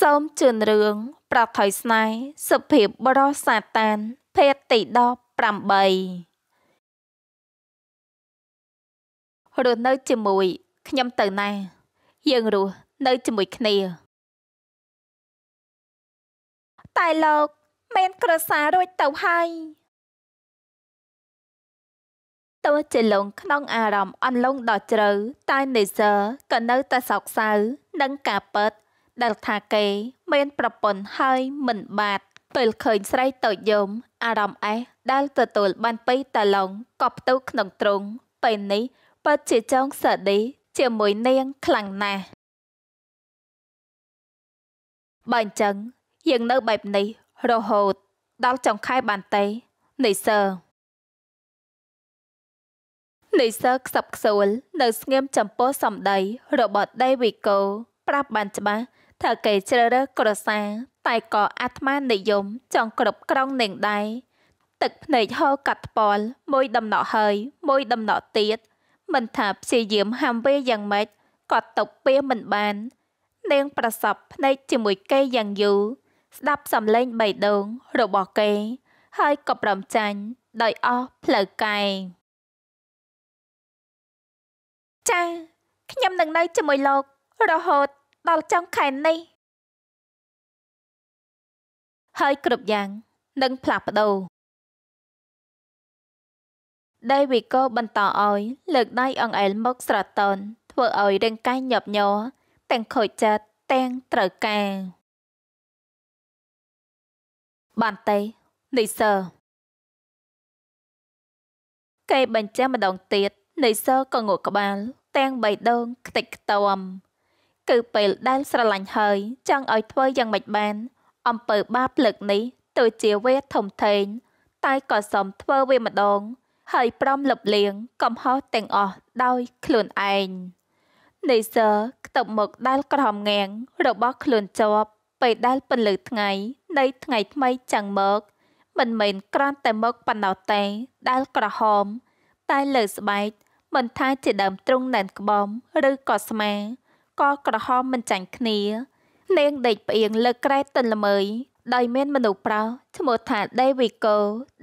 សូមជឿនរឿងប្រថុយស្នេហ៍សុភាពបរោះសាតានភេទទី18រស់នៅជាមួយខ្ញុំទៅណាយើងរស់នៅជាមួយគ្នា តែលោកមានក្រសារួចទៅហើយតើជាលងក្នុងអារម្មណ៍អន់លងដល់ជ្រៅតែនេសើក៏នៅតែសោកសៅនិងការពិតដែលថាគេ មាន ប្រពន្ធហើយមិនបាត់ពេលឃើញ ស្រីតូចយមអារម្មណ៍អេះដែលទទួលបានពីតាឡុងក៏ផ្ទុះក្នុងទ្រុងពេលនេះពិតជាចងសាឌីជាមួយនាងខ្លាំងណាស់បើអញ្ចឹងយើងនៅបែបនេះ រហូតដល់ចុងខែបានទេនៃសើនៃសើខ្សឹបខ្សួលនៅស្ងៀមចំពោះសម្ដីរបស់ដេវីកូប្រាប់បានច្បាស់ថាគេជ្រើសរើសក្រសា តែក៏អាត្មានិយម ចង់គ្រប់ក្រងនឹងដែរទឹកភ្នែកហូរកាត់ផ្ពាល់មួយដំណក់ហើយមួយ ដំណក់ទៀតមិនថាព្យាយាមហាមវេយ៉ាងម៉េចក៏ຕົកពៀមិនបាននាងប្រសពភ្នែកជាមួយគេយ៉ាងយូរស្ដាប់សំឡេងបៃដងរបស់គេ ហើយក៏ប្រំចាញ់ដោយអស់ផ្លូវកាយចាខ្ញុំនឹងនៅជាមួយលោករហូតដល់ចុងខែនេះហើយគ្រប់យ៉ាងនឹងផ្លាស់ប្ដូរដេវីកូបន្តឲ្យលើកដៃ អង្អែលមកស្រតនធ្វើឲ្យរាងកាយញាប់ញ័រទាំងខូចចិត្តទាំងត្រូវការបានទេនីសើគេបញ្ចាំម្ដងទៀតនីសើក៏ងក់ក្បាលទាំងបៃដងខ្ទេចខ្ទាំគឺពេលដែលស្រឡាញ់ហើយចង់ឲ្យធ្វើយ៉ាងម៉េចបាន អំពើបាបលើកនេះទោះជាវាធំធេងតែក៏សូមធ្វើវាម្ដងហើយព្រមលបលៀងកំហុសទាំងអស់ដោយខ្លួនឯងនៃសើខ្ទប់មុខដែលក្រហមងាងរបស់ខ្លួនជាប់ពេលដែលពន្លឺថ្ងៃ នៃថ្ងៃថ្មីចាំងមកមិនមែនគ្រាន់តែមកប៉ុណ្ណោះទេដែលក្រហម តែលើស្បែកមិនថាជាដើមទ្រូងណែនក្បំឬក៏ស្មាក៏ក្រហមមិនចាញ់គ្នា នាងដេកផ្អៀងលើក្រែតិនល្មើយដោយមានមនុស្សប្រុសឈ្មោះថាដេវីកូ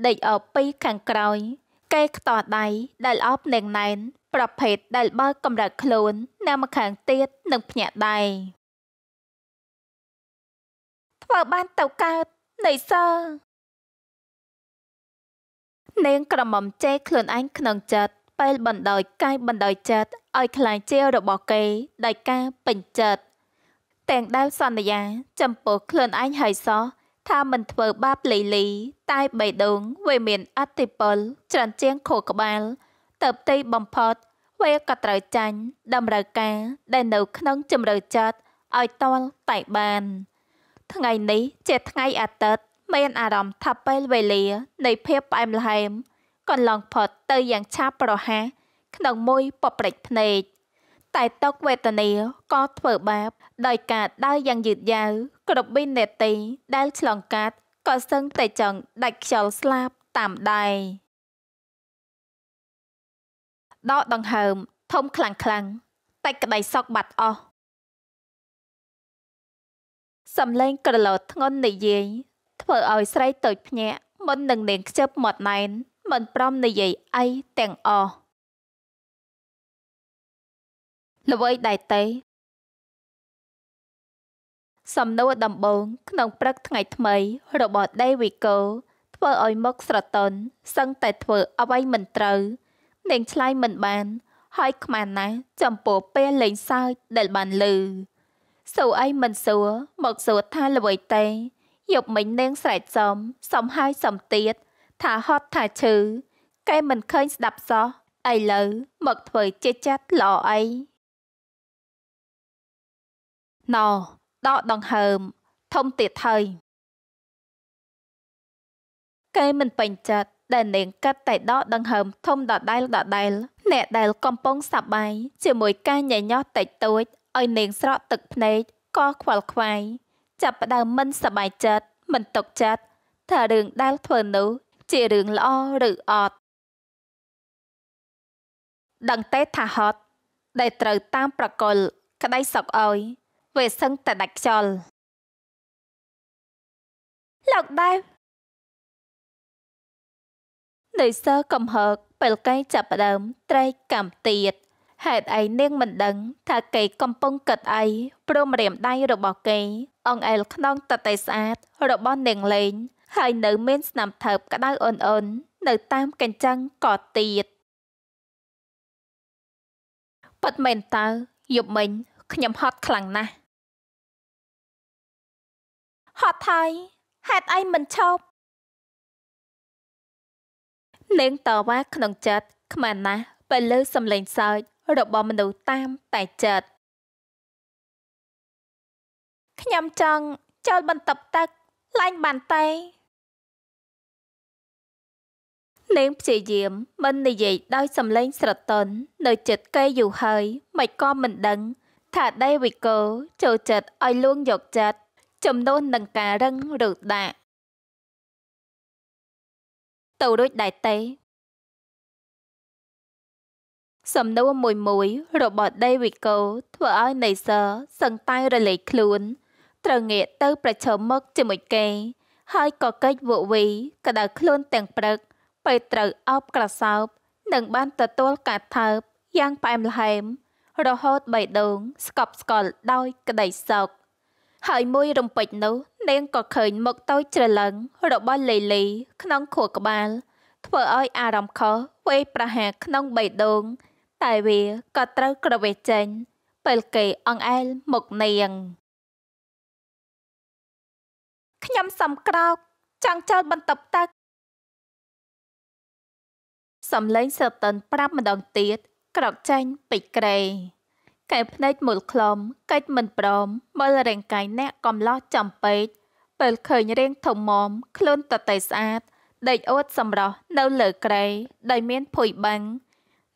ដេកអបពីខាងក្រោយគេខ្ទាស់ដៃដែលអបនាងណែនប្រភេទដែលបើកម្រើកខ្លួននៅម្ខាងទៀតនឹងភ្ញាក់ដៃធ្វើបានទៅកើតនៃសើនាងក្រមុំចេខ្លួនឯងក្នុងចិត្តពេលបណ្ដោយកាយបណ្ដោយចិត្តឲ្យคล้ายជារបស់គេដោយការពេញចិត្តទាំងដែលសន្យាចំពោះខ្លួនឯងហើយសោះថាមិនធ្វើបាបលីលី តែបេះដូងវាមានអតិពលច្រើនជាងខួរក្បាលទៅផ្ទៃបំផុតវាក៏ត្រូវចាញ់តម្រូវការដែលនៅក្នុងជំរឿចិត្តឲ្យតលតែបាន ថ្ងៃនេះជាថ្ងៃអាទិត្យមានអារម្មណ៍ថាពេលវេលា នៃភាពផ្អែមល្ហែមក៏ឡងផុតទៅយ៉ាងឆាប់ប្រហារក្នុងមួយប៉ព្រិចភ្នែកតែតុកវេទនីក៏ធ្វើបាបដោយការដើរយ៉ាងយឺតយ៉ាវគ្រប់វិនាទីដែលឆ្លងកាត់ក៏សឹងតែចង់ដាច់ខ្យល់ស្លាប់តាមដែរដកដង្ហើមធំខ្លាំងខ្លាំងតែក្តីសោកបាត់អស់សំឡេងក្រឡោធ្ងន់និយាយធ្វើឲ្យស្រីតូចភ្ញាក់មុននឹងនាងខ្ជិបមាត់ណែនមិនព្រមនិយាយអីទាំងអស់ល្វើយដៃតេសំណួរដំបូងក្នុងព្រឹកថ្ងៃថ្មីរបស់ David Go ធ្វើឲ្យមុខស្រទន់សឹងតែធ្វើអ្វីមិនត្រូវនិងឆ្លើយមិនបាន ហើយខ្មាស់ណាស់ចំពោះពេលលេងសើចដែលបានលឺសួរអីមិនសួរ មកសួរថាល្វើយតេយប់មិញនាងស្រែកសុំសុំហើយសុំទៀតថាហត់ថាឈឺគេមិនឃើញស្ដាប់សោះឥឡូវមកធ្វើជាចាត់ល្អអីណោដកដង្ហើមធំទៀតហើយគេមិនពេញចិត្តដែលនាងកាត់តែដកដង្ហើមធំដដែលដដែលអ្នកដែលកំពុងសប្បាយជាមួយការញញោះតិចតួចឲ្យនាងស្រក់ទឹកភ្នែកក៏ខ្វល់ខ្វាយចាប់ផ្ដើមមិនសប្បាយចិត្តមិនទុកចិត្តថារឿងដែលធ្វើនោះជារឿងល្អឬអត់ដឹងទេថាហត់ដែលត្រូវតាមប្រកលក្តីសោកអោយវេសឹងតែដាច់ខ្យល់លោកដែរនៃសើកំហើកពេលកែចាប់ដើម ត្រែកកម្មទៀតហេតុអីនាងមិនដឹង ថាគេកំពុងកឹតអីព្រមរាមដៃរបស់គេអង្អែលខ្នងតតេស្អាតរបស់នាងលេងហើយនៅមានស្នាមថើបក្តៅអ៊ុនអ៊ុននៅតាមកញ្ចឹងក៏ទៀតពិតមែនតើយប់មិញខ្ញុំហត់ខ្លាំងណាស់ហត់ហើយហេតុអីមិនឈប់នាងតវ៉ាក្នុងចិត្តខ្មាស់ណាស់ពេលលើសំឡេងសើចរបស់មនុស្សតាមតែចិត្តខ្ញុំចង់ចូលបន្ទប់ទឹកលែងបានតែនាងព្យាយាមមិននិយាយដោយសំឡេងស្រទន់នៅចិត្តគេយូរហើយមិនក៏មិនដឹង ថាដេវីកូចូលចិត្តឲ្យលួងយកចិត្តចំនួននឹងការរឹងឬដាក់ទៅរួចដែរទេសំណួរមួយមួយរបស់ដេវីកូធ្វើឲ្យនៃសើសឹងតែរលែកខ្លួនត្រូវងាកទៅប្រឈមមុខជាមួយគេ ហើយក៏កិច្ចវក់វីក្តៅខ្លួនទាំងព្រឹកពេលត្រូវអោបក្រសោបនឹងបានទទួលការថើបយ៉ាងផ្អែមល្ហែមរហូតបៃដងស្កប់ស្កល់ដោយក្តីសោកហើយមួយរំពេចនោះនាងក៏ឃើញមុខតូចច្រឡឹងរបស់លេលីក្នុងខួរក្បាល ធ្វើឲ្យអារម្មណ៍ខុសវេប្រហាក្នុងបេះដូងតែវាក៏ត្រូវក្រវេះចេញពេលគេអង្អែលមុខនាងខ្ញុំសំក្រោកចង់ចូលបន្ទប់ទឹកសំឡេងសើតិនប្រាប់ម្ដងទៀតក្រោកចេញពីក្រេ កែភ្នែកមូលខ្លុំកិច្ចមិនព្រមមើលរាងកាយអ្នកកំឡោះចំពេកពេលឃើញរាងធំមមខ្លួនតតៃស្អាតដេកអួតសម្រស់នៅលើក្រេដោយមានភួយបាំង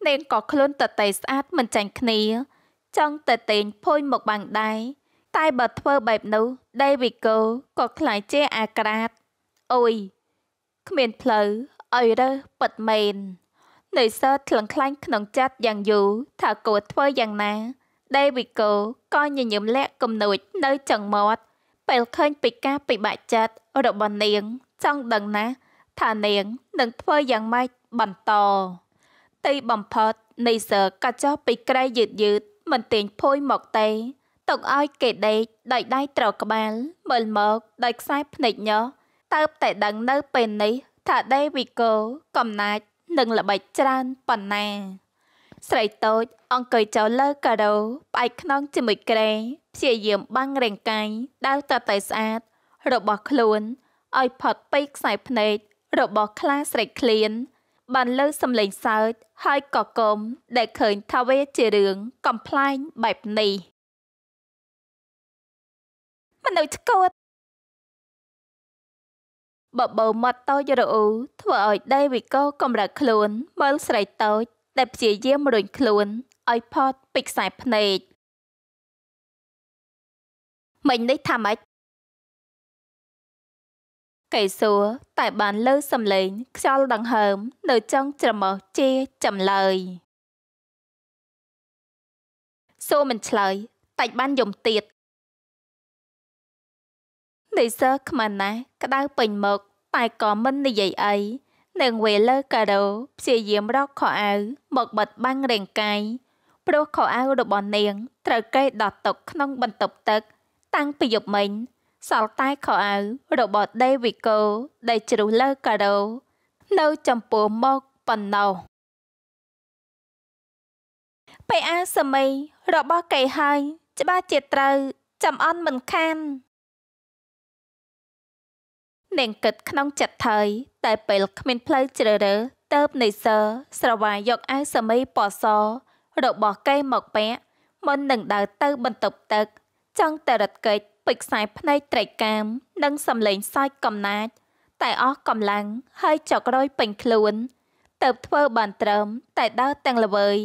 នាងក៏ខ្លួនតតៃស្អាតមិនចាញ់គ្នាចង់ទៅតេងភួយមកបាំងដែរតែបើធ្វើបែបនោះដេវីកូក៏ខ្លាចជាអាក្រាតអុយគ្មានផ្លូវឲ្យរើសពិតមែននៅសើថ្លឹងថ្លែងក្នុងចិត្តយ៉ាងយូរថាគួរធ្វើយ៉ាងណាដេវីកូក៏ញញឹមលាក់គំនួចនៅចង្មាត់ ពេលឃើញពីការពិបាកចិត្តរបស់នាងចង់ដឹងណាស់ថានាងនឹងធ្វើយ៉ាងម៉េចបន្តទីបំផុតនៃសើក៏ចោះពីក្រៃយឺតយឺតមិនទាញភួយមកទេទុកឲ្យគេដេកដោយដៃត្រកក្បាលមើលមកដោយខ្សែភ្នែកញោតើបតែដឹងនៅពេលនេះថាដេវីកូកំណាចនិងល្បិចច្រើនប៉ុណ្ណា ស្រីតូចអង្គុយចូលលើការ៉ូផ្អែកខ្នងជាមួយក្រែព្យាយាមបាំងរាងកាយដែលតតែស្អាតរបស់ខ្លួនឲ្យផុតពីខ្សែភ្នែករបស់ខ្លាស្រីក្លៀនបានលើសំឡេងសើចហើយក៏គុំដែលឃើញថាវាជារឿងកំ pl ែងបែបនេះមិននៅឆ្កួតបបោម៉ូតូយរអូធ្វើឲ្យដេវីកូកម្រើកខ្លួនមើលស្រីតូចដែលព្យាយាមរុញខ្លួនឲ្យផត់ពីខ្សែភ្នែកមិញនេះថាម៉េចកៃសួរតែបានលើសំឡេង ខ្យល់ដង្ហើម នៅចុងច្រមុះជាចម្លើយសួរមិនឆ្លើយ តែបានយំទៀតនិស្សិតខ្មានណាស់ក្តៅពេញមុខតែក៏មិននិយាយអីនឹងវេលើការ៉ូព្យាយាមរកខោអាវមកបិទបាំងរាងកាយព្រោះខោអាវរបស់នាង ត្រូវគេដោះទុកក្នុងបន្ទប់ទឹកតាំងពីយប់មិញសល់តែខោអាវរបស់ Davico ដែលជ្រុះលើការ៉ូនៅចំពោះមកប៉ុណ្ណោះពេលអាសមីរបស់គេហើយ ច្បាស់ជាត្រូវចំអន់មិនខាននាងគិតក្នុងចិត្តថើយតែពេលគ្មានផ្លូវជ្រើសរើសទៅបនៃសើស្រវាយកអាវសមីពណ៌សរបស់គេមកពាក់មុននឹងដើរទៅបន្ទប់ទឹក ចង់តែរត់គេចពេចខ្សែភ្នែកត្រេកកាម និងសំឡេងសាច់កំណាចតែអស់កម្លាំងហើយចុករយពេញខ្លួនទៅធ្វើបានត្រឹមតែដើរទាំងល្វើយ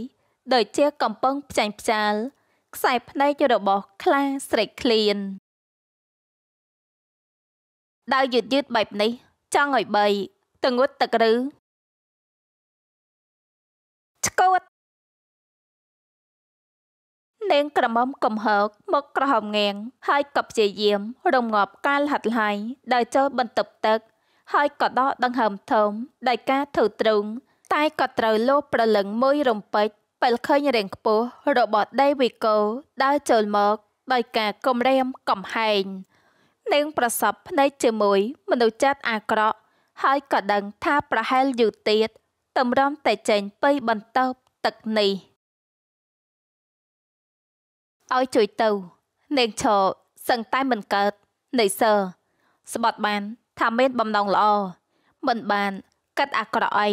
ដោយជាកំពឹងផ្ចាញ់ផ្ចាលខ្សែភ្នែករបស់ខ្លាស្រីក្លៀនដៅយឺតយឺតបែបនេះចង់ឲ្យបីទៅងូតទឹកឬឆ្កូតនាងក្រមុំកំហើកមកក្រហមងៀងហើយក៏ព្យាយាមរងាប់ការលហាត់លហាយដោយចូលបន្ទប់ទឹក ហើយក៏ដកដង្ហើមធំដោយការធូរទ្រូងតែក៏ត្រូវលោប្រលឹងមួយរំពេចពេលឃើញរាងខ្ពស់របស់ដេវីកូដើរចូលមកដោយការគំរាមកំហែងនាងប្រសពភ្នែកជាមួយមនុស្សចាត់អាក្រក់ ហើយក៏ដឹងថាប្រហែលយូរទៀតតម្រាំតែចេញពីបន្ទប់ទឹកនេះឲ្យជួយទៅនាងឈរសឹងតែមិនកើតនៃសើស្បត់បានថាមានបំណងល្អមិនបានកាត់អាក្រក់អី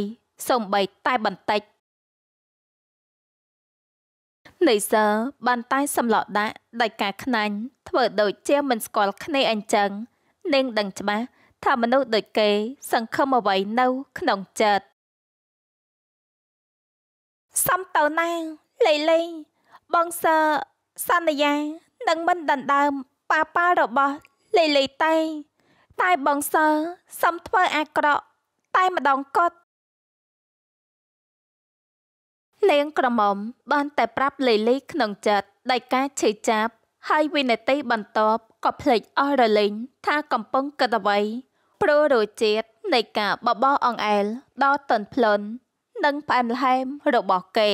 សំបីតែ បន្តិចនៃសើបានតែសម្លក់ដាក់ដោយការខ្នាញ់ធ្វើដូចជាមិនស្គាល់គ្នាអញ្ចឹងនាងដឹងច្បាស់ថាមនុស្សដូចគេសង្ឃឹមអ្វីនៅ ក្នុងចិត្តសំទៅណាលៃលៃបងសើសន្យានឹងមិនដណ្ដើមប៉ាប៉ារបស់លៃលៃតែតែបងសើសំធ្វើអាក្រក់តែម្ដងគាត់នាងក្រមុំបានតែប្រាប់លីលីក្នុងចិត្តដោយការឆេះចាប់ ហើយវិនតិបន្ទាប់ក៏ភ្លេចអស់រលែងថាកំពុងកត់អ្វីព្រោះរសជាតិនៃការបបអង្អែលដ៏ទន់ភ្លន់និងផ្អែមល្ហែមរបស់គេ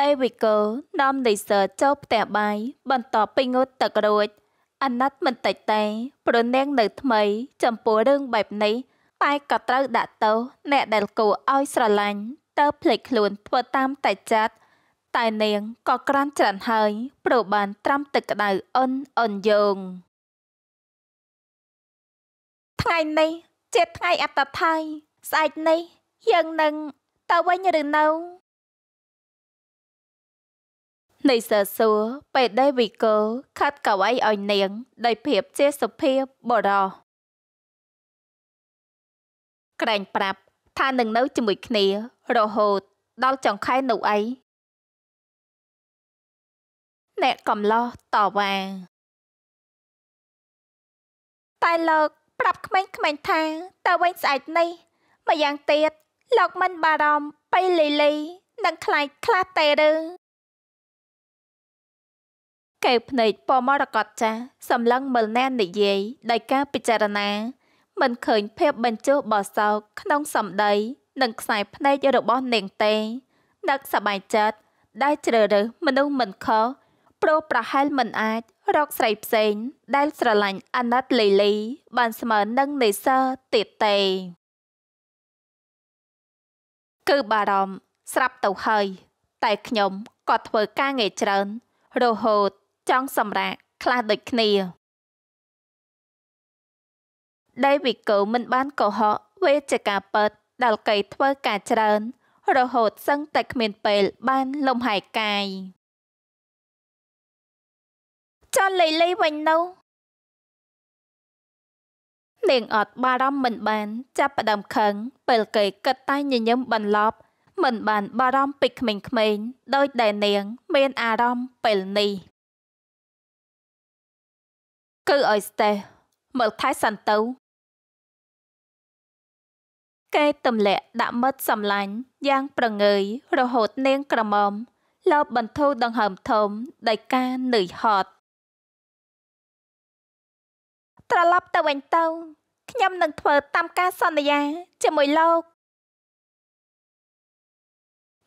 ដេវីកូនាំដីសើចូលផ្ទះបាយបន្ទាប់ពីងូតទឹករួចអាណិតមិនតិចតែព្រនាងនៅថ្មី ចំពោះរឿងបែបនេះតែក៏ត្រូវដាក់ទោសអ្នកដែលគួរឲ្យស្រឡាញ់តើភ្លេចខ្លួនធ្វើតាមតែចាត់ តែ នាងក៏ក្រានច្រានហើយព្រោះបាន ត្រាំទឹកក្តៅអ៊ុនអ៊ុនយងថ្ងៃនេះជាថ្ងៃអត្តថៃស្អែកនេះ យើងនឹងទៅវិញឬនៅនៃសើសួរពេដេវីកូខាត់កៅអីឲ្យនាងដោយភាពជាសុភាពបរោះក្រែងប្រាប់ថានឹងនៅជាមួយគ្នារហូតដល់ចង្ខែនោះអីអ្នកកំឡោះតវ៉ាតែលោកប្រាប់ក្មេងៗថាតើវិញស្អែកនេះម្យ៉ាងទៀតលោកមិនបារម្ភបីលីលីនឹងខ្លាចខ្លះទេឬកែវភ្នែកពមរកតចាស់សម្លឹងមើលអ្នកនិយាយដោយការពិចារណា មិនឃើញ ភាពបញ្ចុះបោសោកក្នុងសម្ដីនិងខ្សែភ្នែករបស់នាងទេនឹកសប្បាយចិត្តដែល ជ្រើរើសមនុស្សមិនខុសព្រោះប្រហែលមិនអាចរកស្រីផ្សេងដែល ស្រឡាញ់អាណិតលីលី បានស្មើនឹងនេសាទៀតទេគឺបារម្ភស្រាប់ទៅហើយ តែខ្ញុំ ក៏ធ្វើការងារច្រើនរហូតចង់សម្រាកខ្លះដូចគ្នាដេវីកូមិនបានកុហកវាជាការពិតដល់កៃធ្វើការច្រើន រហូតសឹងតែគ្មានពេលបានលំហែកាយចលលីលីវិញនោះនាងអត់បារម្ភមិនបាន ចាប់ផ្ដើមខឹង ពេលកៃគិតតែញញឹមបន្លប់ មិន បាន បារម្ភពីក្មេងៗដោយដែលនាង មានអារម្មណ៍ពេលនេះ គឺឲ្យស្ទេមើលថែសាន់ទៅគេទម្លាក់ដាក់មិត្តសម្លាញ់យ៉ាងប្រងើយ រហូតនាងក្រមុំលោបបន្ធូរដង្ហើមធំដោយការនឿយហត់ត្រឡប់ទៅវិញទៅខ្ញុំនឹងធ្វើ តាមការសន្យា ជាមួយលោក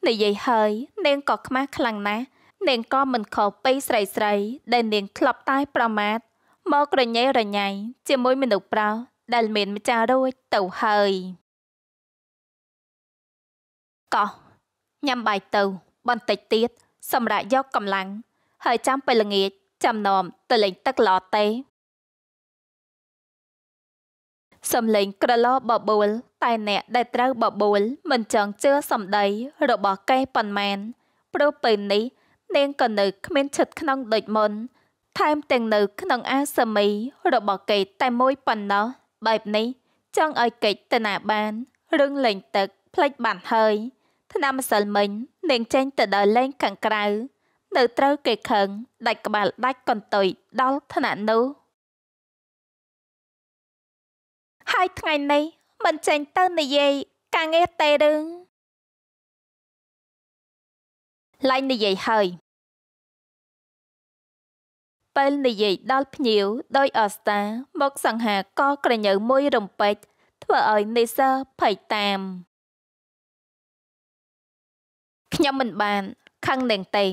និយាយហើយ នាងក៏ខ្មាស់ខ្លាំងណាស់នាងក៏មិនខុសពីស្រីស្រី ដែលនាងធ្លាប់តែ ប្រមាថមករញ៉េរញ៉ៃជាមួយមនុស្សប្រុសដែលមានម្ចាស់រួចទៅហើយកោះញ៉ាំបាយទៅ បន្តិចទៀតសម្រាប់យកកម្លាំងហើយចាំពេលល្ងាចចាំនោមទៅលេងទឹកឡតេសំលេងក្រឡោបបូលតែអ្នកដែលត្រូវបបូលមិនចង់ជឿសម្ដី របស់កែប៉ុន្មាន ព្រោះពេលនេះនាងក៏នៅ គ្មានឈិតក្នុងដូចមុន ថែមទាំងនៅ ក្នុងអាសមី របស់កេតតែមួយប៉ុណ្ណោះបែបនេះចង់ឲ្យកេតតណាបានរឿងលេងទឹក ផ្លេចបានហើយថ្នាក់ម្សិលមិញនាងចេញទៅដើរលេង ខាងក្រៅនៅត្រូវគេខឹងដាច់ក្បាលដាច់កន្ទុយដល់ថ្នាក់នោះ ហើយថ្ងៃនេះ មិនចេញទៅ និយាយការងារទេឬឡៃនិយាយហើយពេលនិយាយដល់ភ្ញៀវដោយអស្តាមកសង្ហាកក្រញើមួយរំពេច ធ្វើឲ្យនេសាភ័យតាមខ្ញុំមិនបានខឹងនឹងទេ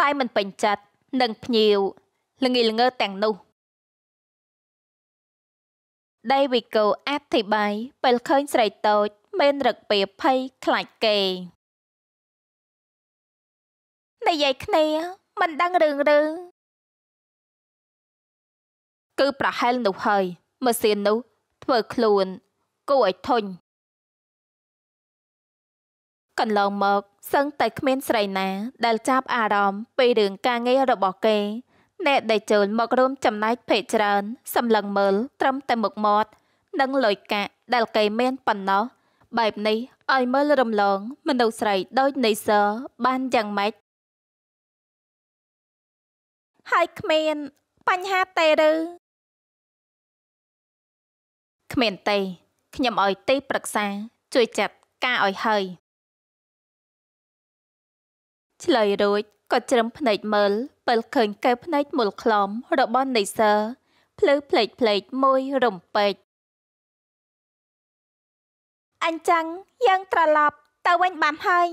តែមិនពេញចិត្តនឹងភ្ញៀវល្ងីល្ងើទាំងនោះដេវីកូអធិប្បាយពេលឃើញស្រីតូចមាន រឹកពីភ័យខ្លាចគេនិយាយគ្នា មិនដឹងរឿងឬគឺ ប្រហែលនោះហើយម៉ាស៊ីននោះ ធ្វើខ្លួន គួរឲ្យធុញកន្លងមកសឹងតែគ្មានស្រីណាដែលចាប់អារម្មណ៍ពីរឿងការងាររបស់គេអ្នកដែលចូលមករួមចំណែកភេកច្រើន សម្លឹងមើលត្រឹមតែមុខមាត់និងលុយកាក់ ដែលគេមានប៉ុណ្ណោះ បែបនេះឲ្យមើលរំលងមនុស្សស្រីដូចនៃសរបានយ៉ាងម៉េចហើយគ្មានបញ្ហាទេឬគ្មានទេខ្ញុំឲ្យទីប្រឹក្សាជួយចាត់ការឲ្យហើយឆ្លើយរួចក៏ជ្រឹមភ្នែកមើលពេលឃើញកែវភ្នែកមូលខ្លំរបស់នៃសើភ្លឺផ្លេកផ្លេកមួយរំពេចអញ្ចឹងយើងត្រឡប់ទៅវិញបានហើយ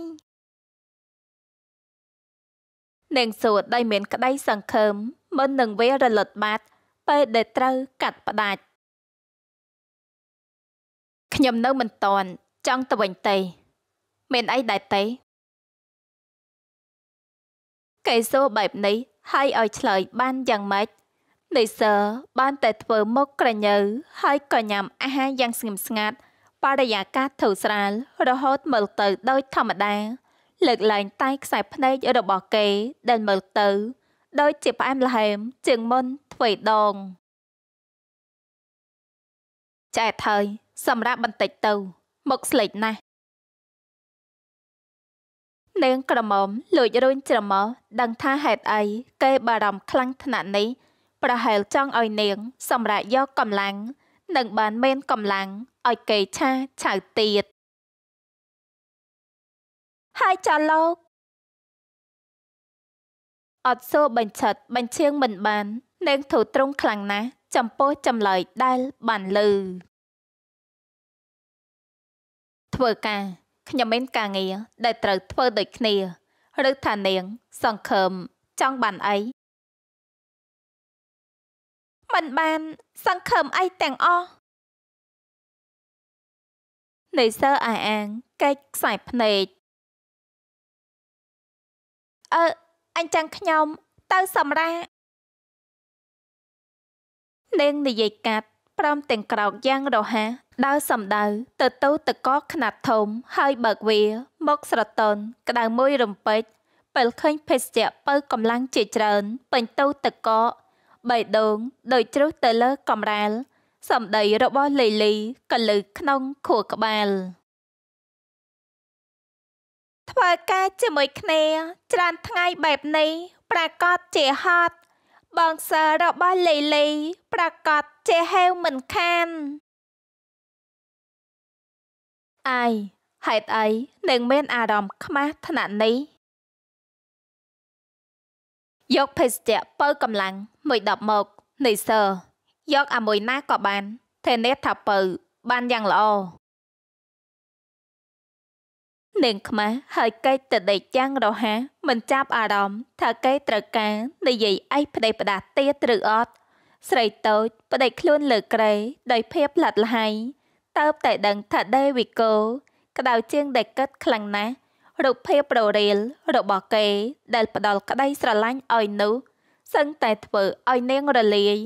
នាងសួរដោយមានក្តីសង្ឃឹមមុននឹងវារលត់បាត់ពេលដែលត្រូវកាត់ផ្ដាច់ខ្ញុំនៅមិនតាន់ចង់ទៅវិញទេ មានអីដែរទេគេសួរបែបនេះហើយឲ្យឆ្លើយបានយ៉ាងម៉េចនិសើបានតែធ្វើមុខក្រញើហើយក៏ញ៉ាំអាហារយ៉ាងស្ងៀមស្ងាត់បរិយាកាសធូរស្រាល រហូតមើលទៅដោយធម្មតាលើកឡើងតែខ្សែភ្នែករបស់គេដែលមើលទៅដូចជាផ្អែមល្ហែម ជាងមុនទ្វេដងចែកហើយសម្រាប់បន្តិចទៅមកស្លេកណាស់នាងក្រមុំលួចរុញច្រមុះដឹងថាហេតុអីគេបារម្ភខ្លាំងថ្នាក់នេះ ប្រហែលចង់ឲ្យនាង សម្រាប់យកកម្លាំងនឹងបានមានកម្លាំងឲ្យគេឆាឆៅទៀតហើយចាលោកអត់សូបញ្ឆិតបញ្ឈៀងមិនបាន នាងធូរទ្រង់ខ្លាំងណាស់ចំពោះចម្លើយដែលបានលើធ្វើការខ្ញុំមានការងារដែលត្រូវធ្វើដូចគ្នា ឬថានាង សង្ឃឹមចង់បានអីមិនបាន សង្ឃឹមអីទាំងអស់នៃសើអាអាងកែកខ្សែភ្នែកអឺអញ្ចឹងខ្ញុំ ទៅសម្រានាងនិយាយកាត់ព្រមទាំងក្រោកយ៉ាងរហ័សដើរសំដៅទៅទៅទឹកកកខ្នាតធំហើយបើកវាមកស្រទន់ក្តៅមួយរំពេចពេលឃើញភេសជ្ជៈបើកម្លាំងជាច្រើន ពេញទៅទឹកកកបៃដងដោយជ្រុះទៅលើកំរាលសម្ដីរបស់លីលីក៏លើក្នុងខួរក្បាលធ្វើការជាមួយគ្នាច្រើនថ្ងៃបែបនេះ ប្រកាសជាហត់បងសើរបស់លីលី ប្រកាសចេះហេវមិនខានអាយហេតុអីនឹងមាន អារម្មណ៍ខ្មាស់ថ្នាក់នេះយកភេសជ្ជៈបើកម្លាំង មួយដប់មកនៃសើយកអាមួយណាក៏បានធានាថាបើបានយ៉ាងល្អនាងខ្មាស់ហើយកេតទៅដេកចាំងរហ័សមិនចាប់អារម្មណ៍ថាគេត្រូវការនិយាយអីប្តីផ្ដាសទៀតឬអត់ស្រីតូចប្តីខ្លួនលើក្រេដោយភាពផ្លាត់ល្ហៃតើបតែដឹងថាដេវីកូក្តៅជាងដែលកឹតខ្លាំងណាស់រូបភាពប្ររៀលរបស់គេដែលផ្ដល់ក្តីស្រឡាញ់ឲ្យនោះសឹងតែធ្វើឲ្យនាងរលាយ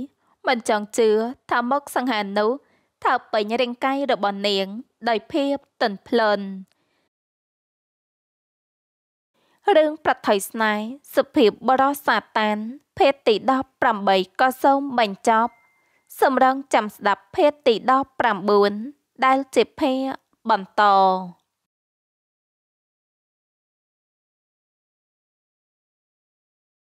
មិនចង់ជឿថាមុខសង្ហានោះថាពេញរាងកាយរបស់នាង ដោយភាពទន់ភ្លន់រឿងប្រថុយស្នេហ៍សុភាពបរោះសាតាន ភេទទី18ក៏សូមបញ្ចប់សម្រងចាំស្ដាប់ភេទទី19ដែលជាភេទបន្ត